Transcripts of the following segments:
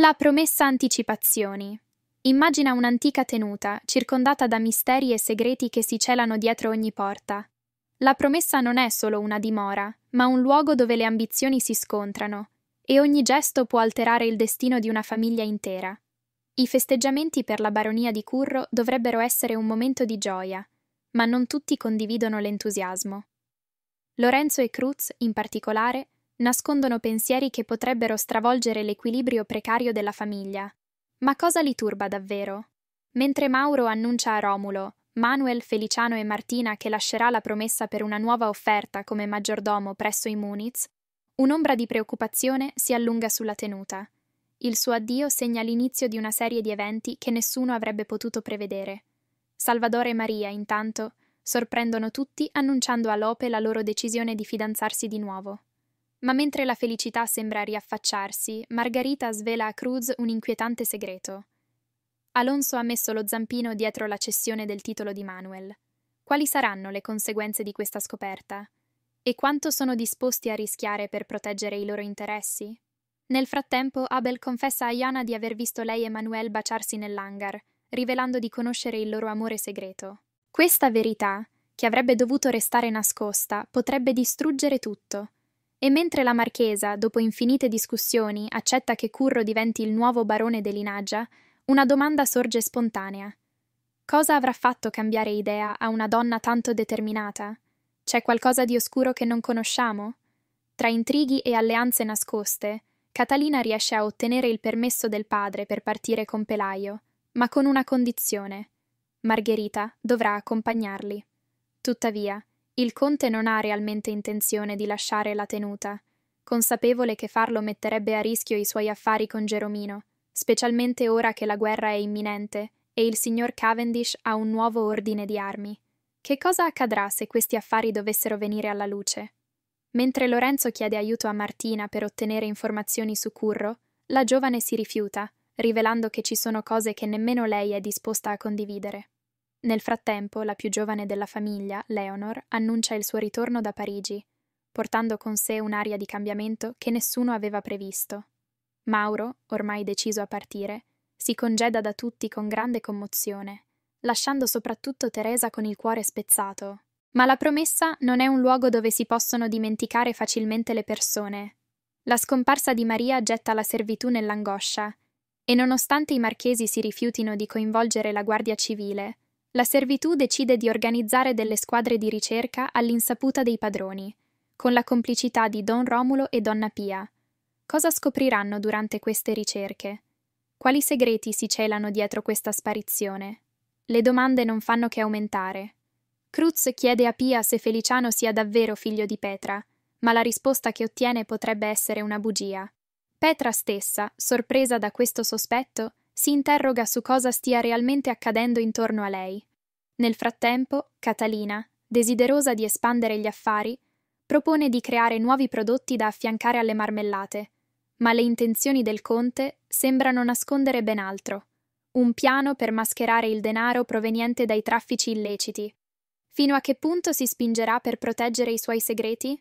La promessa anticipazioni. Immagina un'antica tenuta, circondata da misteri e segreti che si celano dietro ogni porta. La promessa non è solo una dimora, ma un luogo dove le ambizioni si scontrano, e ogni gesto può alterare il destino di una famiglia intera. I festeggiamenti per la baronia di Curro dovrebbero essere un momento di gioia, ma non tutti condividono l'entusiasmo. Lorenzo e Cruz, in particolare, nascondono pensieri che potrebbero stravolgere l'equilibrio precario della famiglia. Ma cosa li turba davvero? Mentre Mauro annuncia a Romulo, Manuel, Feliciano e Martina che lascerà la promessa per una nuova offerta come maggiordomo presso i Muniz, un'ombra di preoccupazione si allunga sulla tenuta. Il suo addio segna l'inizio di una serie di eventi che nessuno avrebbe potuto prevedere. Salvatore e Maria, intanto, sorprendono tutti annunciando a Lope la loro decisione di fidanzarsi di nuovo. Ma mentre la felicità sembra riaffacciarsi, Margarita svela a Cruz un inquietante segreto. Alonso ha messo lo zampino dietro la cessione del titolo di Manuel. Quali saranno le conseguenze di questa scoperta? E quanto sono disposti a rischiare per proteggere i loro interessi? Nel frattempo, Abel confessa a Iana di aver visto lei e Manuel baciarsi nell'hangar, rivelando di conoscere il loro amore segreto. Questa verità, che avrebbe dovuto restare nascosta, potrebbe distruggere tutto e mentre la marchesa, dopo infinite discussioni, accetta che Curro diventi il nuovo barone de Linaggia, una domanda sorge spontanea. Cosa avrà fatto cambiare idea a una donna tanto determinata? C'è qualcosa di oscuro che non conosciamo? Tra intrighi e alleanze nascoste, Catalina riesce a ottenere il permesso del padre per partire con Pelaio, ma con una condizione. Margherita dovrà accompagnarli. Tuttavia, il conte non ha realmente intenzione di lasciare la tenuta, consapevole che farlo metterebbe a rischio i suoi affari con Geromino, specialmente ora che la guerra è imminente e il signor Cavendish ha un nuovo ordine di armi. Che cosa accadrà se questi affari dovessero venire alla luce? Mentre Lorenzo chiede aiuto a Martina per ottenere informazioni su Curro, la giovane si rifiuta, rivelando che ci sono cose che nemmeno lei è disposta a condividere. Nel frattempo, la più giovane della famiglia, Leonor, annuncia il suo ritorno da Parigi, portando con sé un'aria di cambiamento che nessuno aveva previsto. Mauro, ormai deciso a partire, si congeda da tutti con grande commozione, lasciando soprattutto Teresa con il cuore spezzato. Ma la promessa non è un luogo dove si possono dimenticare facilmente le persone. La scomparsa di Maria getta la servitù nell'angoscia, e nonostante i marchesi si rifiutino di coinvolgere la Guardia Civile, la servitù decide di organizzare delle squadre di ricerca all'insaputa dei padroni, con la complicità di Don Romulo e Donna Pia. Cosa scopriranno durante queste ricerche? Quali segreti si celano dietro questa sparizione? Le domande non fanno che aumentare. Cruz chiede a Pia se Feliciano sia davvero figlio di Petra, ma la risposta che ottiene potrebbe essere una bugia. Petra stessa, sorpresa da questo sospetto, si interroga su cosa stia realmente accadendo intorno a lei. Nel frattempo, Catalina, desiderosa di espandere gli affari, propone di creare nuovi prodotti da affiancare alle marmellate, ma le intenzioni del conte sembrano nascondere ben altro, un piano per mascherare il denaro proveniente dai traffici illeciti. Fino a che punto si spingerà per proteggere i suoi segreti?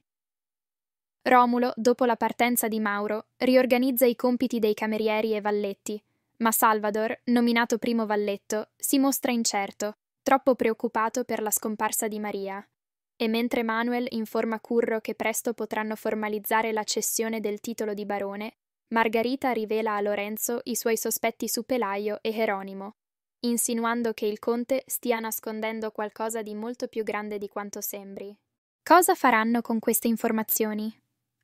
Romulo, dopo la partenza di Mauro, riorganizza i compiti dei camerieri e valletti, ma Salvador, nominato primo valletto, si mostra incerto, troppo preoccupato per la scomparsa di Maria. E mentre Manuel informa Curro che presto potranno formalizzare la cessione del titolo di barone, Margarita rivela a Lorenzo i suoi sospetti su Pelaio e Geronimo, insinuando che il conte stia nascondendo qualcosa di molto più grande di quanto sembri. Cosa faranno con queste informazioni?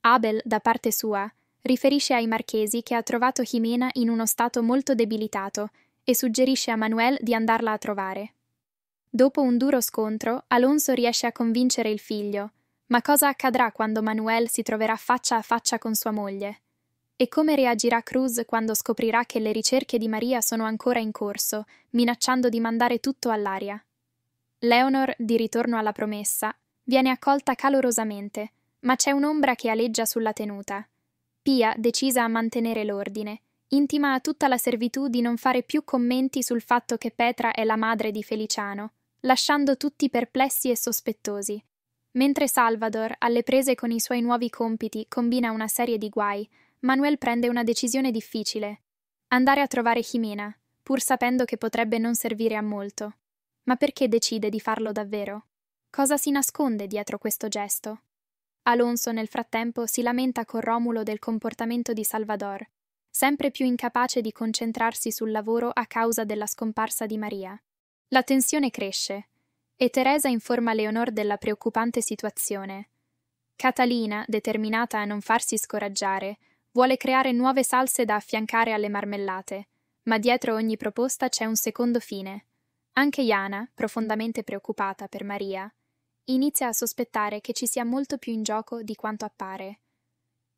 Abel, da parte sua, riferisce ai marchesi che ha trovato Jimena in uno stato molto debilitato e suggerisce a Manuel di andarla a trovare. Dopo un duro scontro, Alonso riesce a convincere il figlio, ma cosa accadrà quando Manuel si troverà faccia a faccia con sua moglie? E come reagirà Cruz quando scoprirà che le ricerche di Maria sono ancora in corso, minacciando di mandare tutto all'aria? Leonor, di ritorno alla promessa, viene accolta calorosamente, ma c'è un'ombra che aleggia sulla tenuta. Pia, decisa a mantenere l'ordine, intima a tutta la servitù di non fare più commenti sul fatto che Petra è la madre di Feliciano, lasciando tutti perplessi e sospettosi. Mentre Salvador, alle prese con i suoi nuovi compiti, combina una serie di guai, Manuel prende una decisione difficile. Andare a trovare Jimena, pur sapendo che potrebbe non servire a molto. Ma perché decide di farlo davvero? Cosa si nasconde dietro questo gesto? Alonso nel frattempo si lamenta con Romulo del comportamento di Salvador, sempre più incapace di concentrarsi sul lavoro a causa della scomparsa di Maria. La tensione cresce e Teresa informa Leonor della preoccupante situazione. Catalina, determinata a non farsi scoraggiare, vuole creare nuove salse da affiancare alle marmellate, ma dietro ogni proposta c'è un secondo fine. Anche Jana, profondamente preoccupata per Maria, Inizia a sospettare che ci sia molto più in gioco di quanto appare.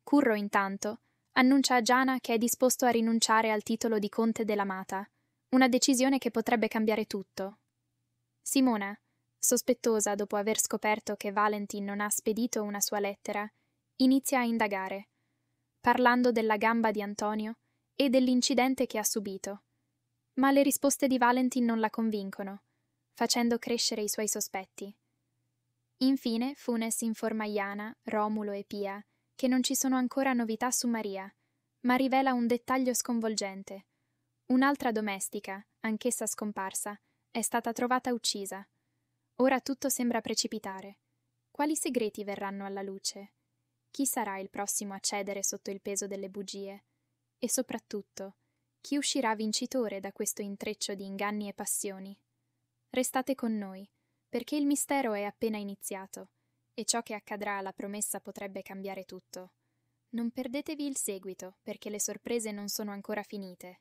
Curro, intanto, annuncia a Giana che è disposto a rinunciare al titolo di conte dell'amata, una decisione che potrebbe cambiare tutto. Simona, sospettosa dopo aver scoperto che Valentin non ha spedito una sua lettera, inizia a indagare, parlando della gamba di Antonio e dell'incidente che ha subito. Ma le risposte di Valentin non la convincono, facendo crescere i suoi sospetti. Infine Funes informa Iana, Romulo e Pia che non ci sono ancora novità su Maria, ma rivela un dettaglio sconvolgente. Un'altra domestica, anch'essa scomparsa, è stata trovata uccisa. Ora tutto sembra precipitare. Quali segreti verranno alla luce? Chi sarà il prossimo a cedere sotto il peso delle bugie? E soprattutto, chi uscirà vincitore da questo intreccio di inganni e passioni? Restate con noi perché il mistero è appena iniziato e ciò che accadrà alla promessa potrebbe cambiare tutto. Non perdetevi il seguito, perché le sorprese non sono ancora finite